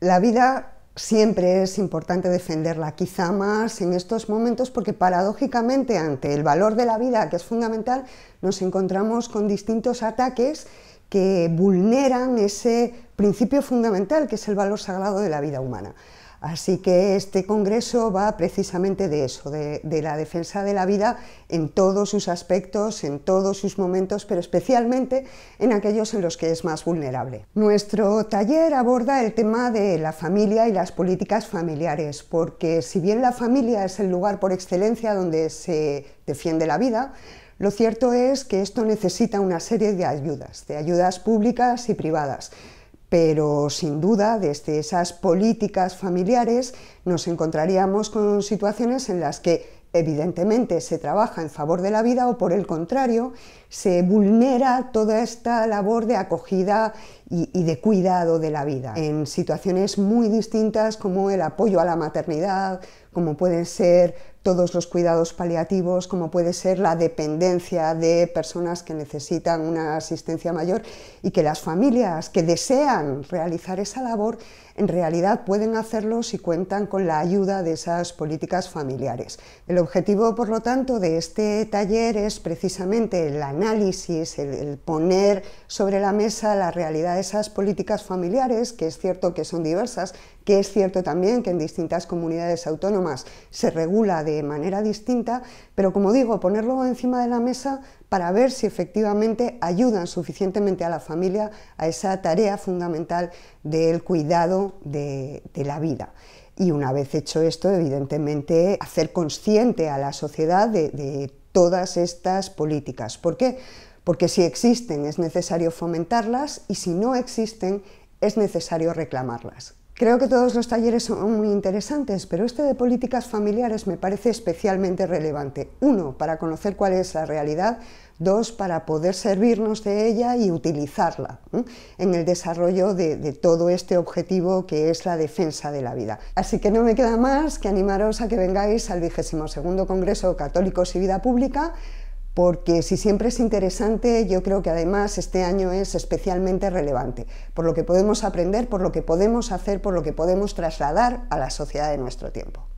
La vida siempre es importante defenderla, quizá más en estos momentos porque paradójicamente ante el valor de la vida, que es fundamental, nos encontramos con distintos ataques que vulneran ese principio fundamental que es el valor sagrado de la vida humana. Así que este congreso va precisamente de eso, de, la defensa de la vida en todos sus aspectos, en todos sus momentos, pero especialmente en aquellos en los que es más vulnerable. Nuestro taller aborda el tema de la familia y las políticas familiares, porque si bien la familia es el lugar por excelencia donde se defiende la vida, lo cierto es que esto necesita una serie de ayudas, de ayudas públicas y privadas pero sin duda desde esas políticas familiares nos encontraríamos con situaciones en las que evidentemente se trabaja en favor de la vida o por el contrario, se vulnera toda esta labor de acogida y, de cuidado de la vida en situaciones muy distintas como el apoyo a la maternidad, como pueden ser todos los cuidados paliativos, como puede ser la dependencia de personas que necesitan una asistencia mayor y que las familias que desean realizar esa labor en realidad pueden hacerlo si cuentan con la ayuda de esas políticas familiares. El objetivo, por lo tanto, de este taller es precisamente el análisis, el, poner sobre la mesa la realidad de esas políticas familiares, que es cierto que son diversas, que es cierto también que en distintas comunidades autónomas se regula de manera distinta, pero como digo, ponerlo encima de la mesa para ver si efectivamente ayudan suficientemente a la familia a esa tarea fundamental del cuidado de la vida. Y una vez hecho esto, evidentemente, hacer consciente a la sociedad de, todas estas políticas. ¿Por qué? Porque si existen es necesario fomentarlas y si no existen es necesario reclamarlas. Creo que todos los talleres son muy interesantes, pero este de políticas familiares me parece especialmente relevante. Uno, para conocer cuál es la realidad. Dos, para poder servirnos de ella y utilizarla en el desarrollo de, todo este objetivo que es la defensa de la vida. Así que no me queda más que animaros a que vengáis al XXII Congreso Católicos y Vida Pública porque si siempre es interesante, yo creo que además este año es especialmente relevante, por lo que podemos aprender, por lo que podemos hacer, por lo que podemos trasladar a la sociedad de nuestro tiempo.